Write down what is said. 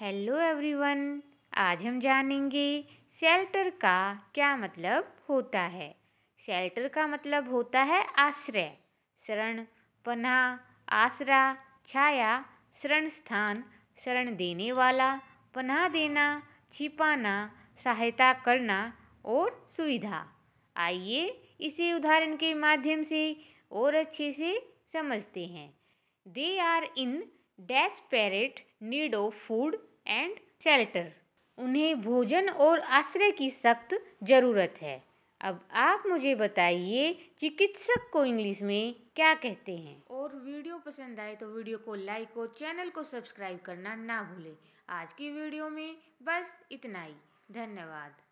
hello everyone आज हम जानेंगे शेल्टर का क्या मतलब होता है शेल्टर का मतलब होता है आश्रय शरण पन्हा आसरा छाया शरण स्थान शरण देने वाला पन्हा देना छिपाना सहायता करना और सुविधा आइए इसे उदाहरण के माध्यम से और अच्छे से समझते हैं they are in parent need of food and shelter उन्हें भोजन और आश्रय की सख्त ज़रूरत है अब आप मुझे बताइए चिकित्सक को इंग्लिश में क्या कहते हैं और वीडियो पसंद आए तो वीडियो को लाइक और चैनल को सब्सक्राइब करना ना भूलें आज की वीडियो में बस इतना ही धन्यवाद